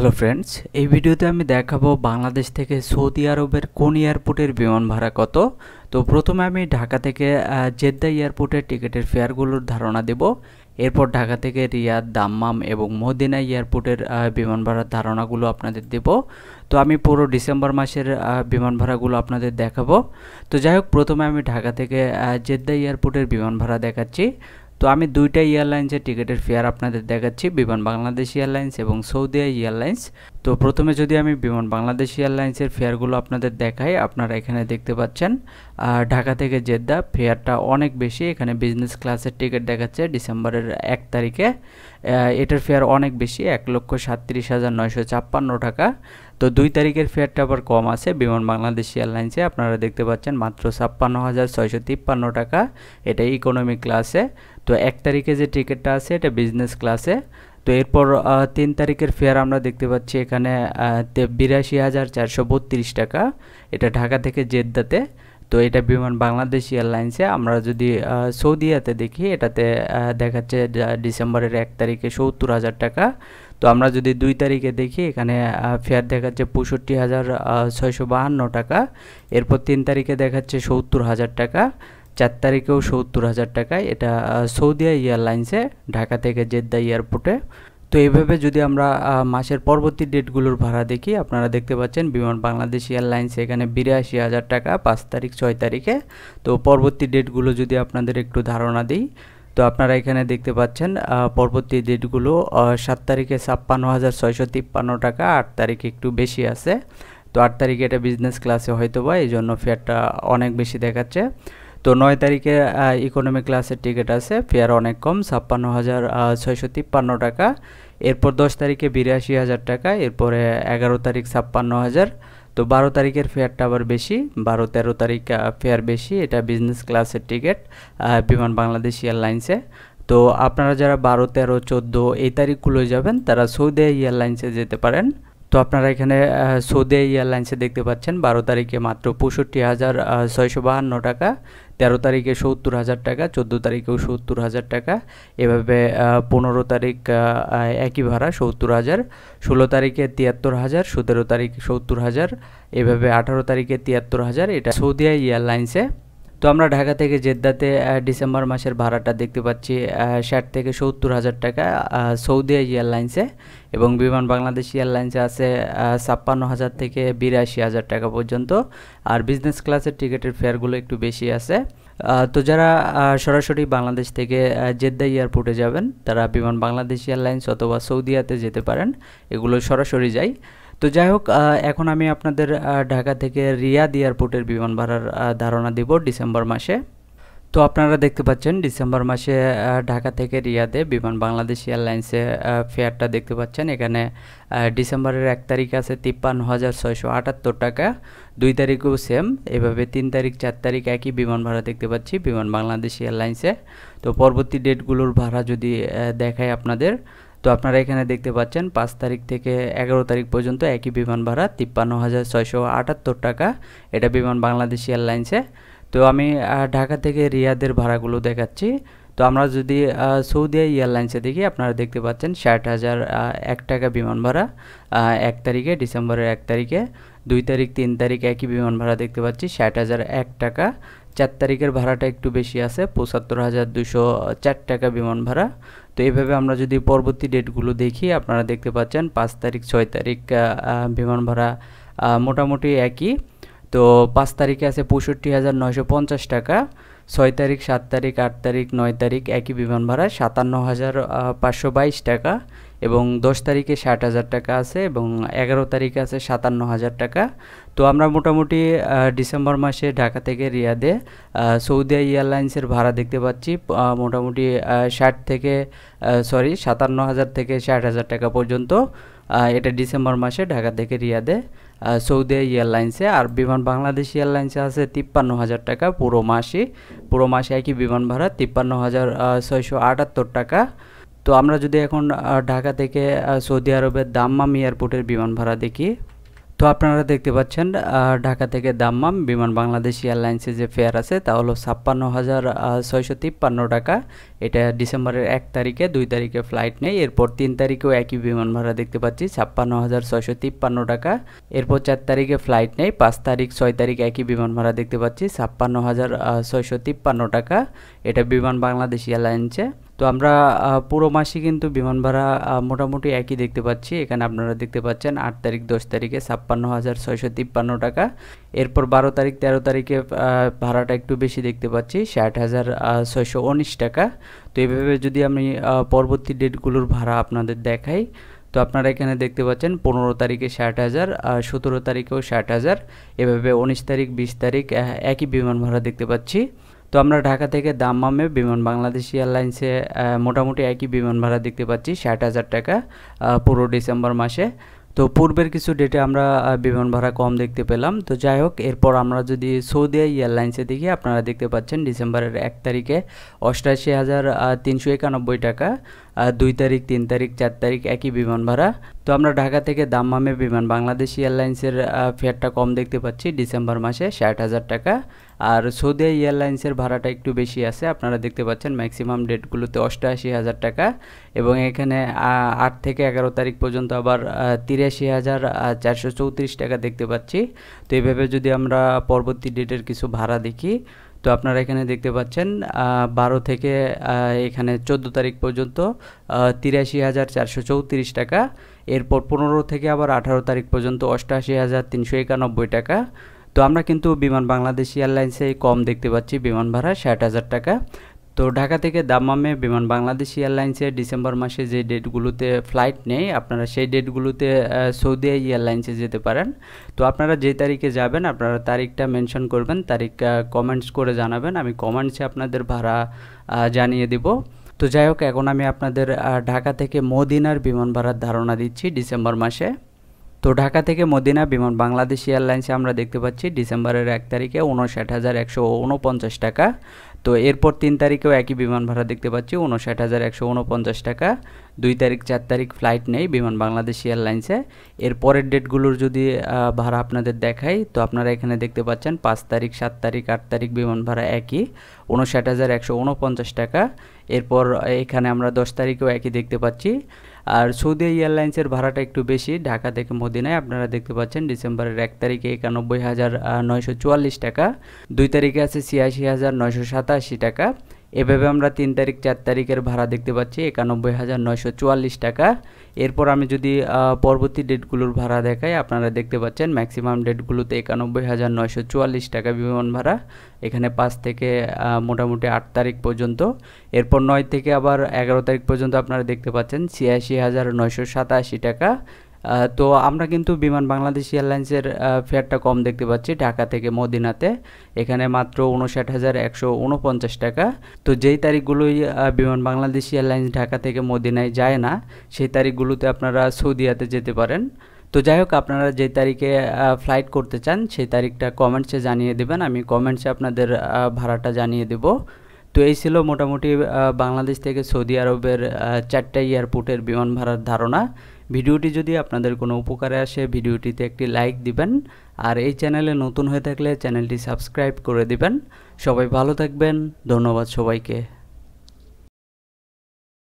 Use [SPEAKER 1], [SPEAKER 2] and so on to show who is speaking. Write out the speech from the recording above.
[SPEAKER 1] hello friends এই ভিডিওতে আমি দেখাবো বাংলাদেশ থেকে সৌদি আরবের কোন এয়ারপোর্টের বিমান ভাড়া কত তো প্রথমে আমি ঢাকা থেকে জেদ্দা এয়ারপোর্টের টিকিটের ফেয়ারগুলোর ধারণা দেব এরপর ঢাকা থেকে রিয়াদ দাম্মাম এবং মদিনা এয়ারপোর্টের বিমান ভাড়ার ধারণাগুলো আপনাদের দেব তো আমি পুরো ডিসেম্বর মাসের বিমান ভাড়াগুলো আপনাদের দেখাবো তো যাই হোক প্রথমে আমি ঢাকা থেকে জেদ্দা এয়ারপোর্টের বিমান ভাড়া দেখাচ্ছি তো আমি দুইটা এয়ারলাইন্সের টিকিটের ফেয়ার আপনাদের দেখাচ্ছি বিমান বাংলাদেশ এয়ারলাইন্স এবং সৌদি এয়ারলাইন্স তো প্রথমে যদি আমি বিমান বাংলাদেশ এয়ারলাইন্সের ফেয়ারগুলো আপনাদের দেখাই আপনারা এখানে দেখতে পাচ্ছেন ঢাকা থেকে জেদ্দা ফেয়ারটা অনেক বেশি এখানে বিজনেস ক্লাসের টিকিট দেখাচ্ছে ডিসেম্বরের এক তারিখে এটার ফেয়ার অনেক বেশি এক লক্ষ সাতত্রিশ হাজার নয়শো ছাপ্পান্ন টাকা তো দুই তারিখের ফেয়ারটা আবার কম আছে বিমান বাংলাদেশ এয়ারলাইন্সে আপনারা দেখতে পাচ্ছেন মাত্র ছাপ্পান্ন হাজার ছয়শো তিপ্পান্ন টাকা এটা ইকোনমি ক্লাসে তো এক তারিখে যে টিকিটটা আছে এটা বিজনেস ক্লাসে তো এরপর তিন তারিখের ফেয়ার আমরা দেখতে পাচ্ছি এখানে বিরাশি হাজার চারশো বত্রিশ টাকা এটা ঢাকা থেকে জেদ্দাতে তো এটা বিমান বাংলাদেশ এয়ারলাইন্সে আমরা যদি সৌদিয়াতে দেখি এটাতে দেখাচ্ছে ডিসেম্বরের এক তারিখে সত্তর হাজার টাকা তো আমরা যদি দুই তারিখে দেখি এখানে ফেয়ার দেখাচ্ছে পঁয়ষট্টি হাজার ছয়শো বাহান্ন টাকা এরপর তিন তারিখে দেখাচ্ছে সত্তর হাজার টাকা চার তারিখেও সত্তর হাজার টাকায় এটা সৌদিয়া এয়ারলাইন্সে ঢাকা থেকে জেদ্দা এয়ারপোর্টে তো এইভাবে যদি আমরা মাসের পরবর্তী ডেটগুলোর ভাড়া দেখি আপনারা দেখতে পাচ্ছেন বিমান বাংলাদেশ এয়ারলাইন্স এখানে বিরাশি হাজার টাকা পাঁচ তারিখ ছয় তারিখে তো পরবর্তী ডেটগুলো যদি আপনাদের একটু ধারণা দিই তো আপনারা এখানে দেখতে পাচ্ছেন পরবর্তী ডেটগুলো সাত তারিখে ছাপ্পান্ন হাজার ছয়শো তিপ্পান্ন টাকা আট তারিখে একটু বেশি আছে তো আট তারিখে এটা বিজনেস ক্লাসে হয়তো বা এই জন্য ফেয়ারটা অনেক বেশি দেখাচ্ছে তো নয় তারিখে ইকোনমি ক্লাসের টিকিট আছে ফেয়ার অনেক কম ছাপ্পান্ন হাজার ছয়শো তিপ্পান্ন টাকা এরপর দশ তারিখে বিরাশি হাজার টাকা এরপরে এগারো তারিখ ছাপ্পান্ন হাজার তো বারো তারিখের ফেয়ারটা আবার বেশি বারো তেরো তারিখ ফেয়ার বেশি এটা বিজনেস ক্লাসের টিকিট বিমান বাংলাদেশ এয়ারলাইন্সে তো আপনারা যারা বারো তেরো চোদ্দো এই তারিখগুলো যাবেন তারা সৌদি এয়ারলাইন্সে যেতে পারেন তো আপনারা এখানে সৌদি এয়ারলাইন্সে দেখতে পাচ্ছেন বারো তারিখে মাত্র পঁয়ষট্টি হাজার ছয়শো বাহান্ন টাকা তেরো তারিখে সত্তর হাজার টাকা চোদ্দো তারিখেও সত্তর হাজার টাকা এভাবে পনেরো তারিখ একই ভাড়া সত্তর হাজার ষোলো তারিখে তিয়াত্তর হাজার সতেরো তারিখে সত্তর হাজার এভাবে আঠারো তারিখে তিয়াত্তর হাজার এটা সৌদিয়া এয়ারলাইন্সে তো আমরা ঢাকা থেকে জেদ্দাতে ডিসেম্বর মাসের ভাড়াটা দেখতে পাচ্ছি ষাট থেকে সত্তর হাজার টাকা সৌদি এয়ারলাইন্সে এবং বিমান বাংলাদেশ এয়ারলাইন্সে আছে ছাপ্পান্ন হাজার থেকে বিরাশি হাজার টাকা পর্যন্ত আর বিজনেস ক্লাসের টিকিটের ফেয়ারগুলো একটু বেশি আছে তো যারা সরাসরি বাংলাদেশ থেকে জেদ্দা এয়ারপোর্টে যাবেন তারা বিমান বাংলাদেশ এয়ারলাইন্স অথবা সৌদিয়াতে যেতে পারেন এগুলো সরাসরি যায় তো যাই হোক এখন আমি আপনাদের ঢাকা থেকে রিয়াদ এয়ারপোর্টের বিমান ভাড়ার ধারণা দিব ডিসেম্বর মাসে তো আপনারা দেখতে পাচ্ছেন ডিসেম্বর মাসে ঢাকা থেকে রিয়াদে বিমান বাংলাদেশ এয়ারলাইন্সে ফেয়ারটা দেখতে পাচ্ছেন এখানে ডিসেম্বরের এক তারিখ আছে তিপ্পান্ন হাজার ছয়শো আটাত্তর টাকা দুই তারিখও সেম এভাবে তিন তারিখ চার তারিখ একই বিমান ভাড়া দেখতে পাচ্ছি বিমান বাংলাদেশ এয়ারলাইন্সে তো পরবর্তী ডেটগুলোর ভাড়া যদি দেখায় আপনাদের তো আপনারা এখানে দেখতে পাচ্ছেন পাঁচ তারিখ থেকে এগারো তারিখ পর্যন্ত একই বিমান ভাড়া তিপ্পান্ন হাজার ছয়শো আটাত্তর টাকা এটা বিমান বাংলাদেশ এয়ারলাইন্সে তো আমি ঢাকা থেকে রিয়াদের ভাড়াগুলো দেখাচ্ছি তো আমরা যদি সৌদি এয়ারলাইন্সে দেখি আপনারা দেখতে পাচ্ছেন ষাট হাজার এক টাকা বিমান ভাড়া এক তারিখে ডিসেম্বরের এক তারিখে দুই তারিখ তিন তারিখ একই বিমান ভাড়া দেখতে পাচ্ছি ষাট হাজার এক টাকা চার তারিখের ভাড়াটা একটু বেশি আছে পঁচাত্তর হাজার দুশো চার টাকা বিমান ভাড়া তো এইভাবে আমরা যদি পরবর্তী ডেটগুলো দেখি আপনারা দেখতে পাচ্ছেন পাঁচ তারিখ ছয় তারিখ বিমান ভাড়া মোটামুটি একই তো পাঁচ তারিখে আছে পঁয়ষট্টি হাজার নয়শো পঞ্চাশ টাকা ছয় তারিখ সাত তারিখ আট তারিখ নয় তারিখ একই বিমান ভাড়া সাতান্ন হাজার পাঁচশো বাইশ টাকা এবং দশ তারিখে ষাট হাজার টাকা আছে এবং এগারো তারিখে আছে সাতান্ন হাজার টাকা তো আমরা মোটামুটি ডিসেম্বর মাসে ঢাকা থেকে রিয়াদে সৌদি এয়ারলাইন্সের ভাড়া দেখতে পাচ্ছি মোটামুটি ষাট থেকে সরি সাতান্ন হাজার থেকে ষাট হাজার টাকা পর্যন্ত এটা ডিসেম্বর মাসে ঢাকা থেকে রিয়াদে সৌদি এয়ারলাইন্সে আর বিমান বাংলাদেশ এয়ারলাইন্সে আছে তিপ্পান্ন হাজার টাকা পুরো মাসে পুরো মাসে একই বিমান ভাড়া তিপ্পান্ন হাজার ছয়শো আটাত্তর টাকা তো আমরা যদি এখন ঢাকা থেকে সৌদি আরবের দাম্মাম এয়ারপোর্টের বিমান ভাড়া দেখি তো আপনারা দেখতে পাচ্ছেন ঢাকা থেকে দাম্মাম বিমান বাংলাদেশ এয়ারলাইন্সে যে ফেয়ার আছে তা হলো ছাপ্পান্ন হাজার ছয়শো তিপ্পান্ন টাকা এটা ডিসেম্বরের এক তারিখে দুই তারিখে ফ্লাইট নেই এরপর তিন তারিখেও একই বিমান ভাড়া দেখতে পাচ্ছি ছাপ্পান্ন হাজার ছয়শো তিপ্পান্ন টাকা এরপর চার তারিখে ফ্লাইট নেই পাঁচ তারিখ ছয় তারিখ একই বিমান ভাড়া দেখতে পাচ্ছি ছাপ্পান্ন হাজার ছয়শো তিপ্পান্ন টাকা এটা বিমান বাংলাদেশ এয়ারলাইন্সে তো আমরা পুরো মাসে কিন্তু বিমান ভাড়া মোটামুটি একই দেখতে পাচ্ছি এখানে আপনারা দেখতে পাচ্ছেন আট তারিখ দশ তারিখে ছাপ্পান্ন হাজার ছয়শো তিপ্পান্ন টাকা এরপর বারো তারিখ তেরো তারিখে ভাড়াটা একটু বেশি দেখতে পাচ্ছি ষাট হাজার ছয়শো উনিশ টাকা তো এভাবে যদি আমি পরবর্তী ডেটগুলোর ভাড়া আপনাদের দেখাই তো আপনারা এখানে দেখতে পাচ্ছেন পনেরো তারিখে ষাট হাজার সতেরো তারিখেও ষাট হাজার এভাবে উনিশ তারিখ বিশ তারিখ একই বিমান ভাড়া দেখতে পাচ্ছি তো আমরা ঢাকা থেকে দাম্মামে বিমান বাংলাদেশ এয়ারলাইন্সে মোটামুটি একই বিমান ভাড়া দেখতে পাচ্ছি ষাট হাজার টাকা পুরো ডিসেম্বর মাসে তো পূর্বের কিছু ডেটে আমরা বিমান ভাড়া কম দেখতে পেলাম তো যাই হোক এরপর আমরা যদি সৌদি এয়ারলাইন্সে দেখি আপনারা দেখতে পাচ্ছেন ডিসেম্বরের এক তারিখে অষ্টাশি হাজার তিনশো একানব্বই টাকা দুই তারিখ তিন তারিখ চার তারিখ একই বিমান ভাড়া তো আমরা ঢাকা থেকে দাম্মামে বিমান বাংলাদেশ এয়ারলাইন্সের ফেয়ারটা কম দেখতে পাচ্ছি ডিসেম্বর মাসে ষাট হাজার টাকা আর সৌদি এয়ারলাইন্সের ভাড়াটা একটু বেশি আছে আপনারা দেখতে পাচ্ছেন ম্যাক্সিমাম ডেটগুলোতে অষ্টআশি হাজার টাকা এবং এখানে আট থেকে এগারো তারিখ পর্যন্ত আবার তিরাশি হাজার চারশো চৌত্রিশ টাকা দেখতে পাচ্ছি তো এইভাবে যদি আমরা পরবর্তী ডেটের কিছু ভাড়া দেখি তো আপনারা এখানে দেখতে পাচ্ছেন বারো থেকে এখানে চোদ্দ তারিখ পর্যন্ত তিরাশি হাজার চারশো চৌত্রিশ টাকা এরপর পনেরো থেকে আবার আঠারো তারিখ পর্যন্ত অষ্টাশি হাজার তিনশো একানব্বই টাকা তো আমরা কিন্তু বিমান বাংলাদেশ এয়ারলাইন্সে কম দেখতে পাচ্ছি বিমান ভাড়া ষাট হাজার টাকা তো ঢাকা থেকে দামামে বিমান বাংলাদেশ এয়ারলাইন্সে ডিসেম্বর মাসে যে ডেটগুলোতে ফ্লাইট নেই আপনারা সেই ডেটগুলোতে সৌদি এয়ারলাইন্সে যেতে পারেন তো আপনারা যে তারিখে যাবেন আপনারা তারিখটা মেনশন করবেন তারিখ কমেন্টস করে জানাবেন আমি কমেন্টসে আপনাদের ভাড়া জানিয়ে দেব তো যাই হোক এখন আমি আপনাদের ঢাকা থেকে মদিনার বিমান ভাড়ার ধারণা দিচ্ছি ডিসেম্বর মাসে তো ঢাকা থেকে মদিনা বিমান বাংলাদেশ এয়ারলাইন্সে আমরা দেখতে পাচ্ছি ডিসেম্বরের এক তারিখে উনষাট হাজার একশো উনপঞ্চাশ টাকা তো এরপর তিন তারিখেও একই বিমান ভাড়া দেখতে পাচ্ছি উনষাট হাজার একশো উনপঞ্চাশ টাকা দুই তারিখ চার তারিখ ফ্লাইট নেই বিমান বাংলাদেশ এয়ারলাইন্সে এর পরের ডেটগুলোর যদি ভাড়া আপনাদের দেখাই তো আপনারা এখানে দেখতে পাচ্ছেন পাঁচ তারিখ সাত তারিখ আট তারিখ বিমান ভাড়া একই উনষাট হাজার একশো উনপঞ্চাশ টাকা এরপর এখানে আমরা দশ তারিখেও একই দেখতে পাচ্ছি আর সৌদি এয়ারলাইন্সের ভাড়াটা একটু বেশি ঢাকা থেকে মদিনায় আপনারা দেখতে পাচ্ছেন ডিসেম্বরের এক তারিখে একানব্বই হাজার নয়শো চুয়াল্লিশ টাকা দুই তারিখে আছে ছিয়াশি হাজার নয়শো সাতাশি টাকা এভাবে আমরা তিন তারিখ চার তারিখের ভাড়া দেখতে পাচ্ছি একানব্বই হাজার নয়শো চুয়াল্লিশ টাকা এরপর আমি যদি পরবর্তী ডেটগুলোর ভাড়া দেখাই আপনারা দেখতে পাচ্ছেন ম্যাক্সিমাম ডেটগুলোতে একানব্বই হাজার নয়শো চুয়াল্লিশ টাকা বিমান ভাড়া এখানে পাঁচ থেকে মোটামুটি আট তারিখ পর্যন্ত এরপর নয় থেকে আবার এগারো তারিখ পর্যন্ত আপনারা দেখতে পাচ্ছেন ছিয়াশি হাজার নয়শো সাতাশি টাকা তো আমরা কিন্তু বিমান বাংলাদেশ এয়ারলাইন্সের ফেয়ারটা কম দেখতে পাচ্ছি ঢাকা থেকে মদিনাতে এখানে মাত্র উনষাট হাজার একশো উনপঞ্চাশ টাকা তো যেই তারিখগুলোই বিমান বাংলাদেশ এয়ারলাইন্স ঢাকা থেকে মদিনায় যায় না সেই তারিখগুলোতে আপনারা সৌদিয়াতে যেতে পারেন তো যাই হোক আপনারা যে তারিখে ফ্লাইট করতে চান সেই তারিখটা কমেন্টসে জানিয়ে দেবেন আমি কমেন্টসে আপনাদের ভাড়াটা জানিয়ে দেব তো এই ছিল মোটামুটি বাংলাদেশ থেকে সৌদি আরবের চারটা এয়ারপোর্টের বিমান ভাড়ার ধারণা ভিডিওটি যদি আপনাদের কোনো উপকারে আসে ভিডিওটিতে একটি লাইক দিবেন আর এই চ্যানেলে নতুন হয়ে থাকলে চ্যানেলটি সাবস্ক্রাইব করে দিবেন সবাই ভালো থাকবেন ধন্যবাদ সবাইকে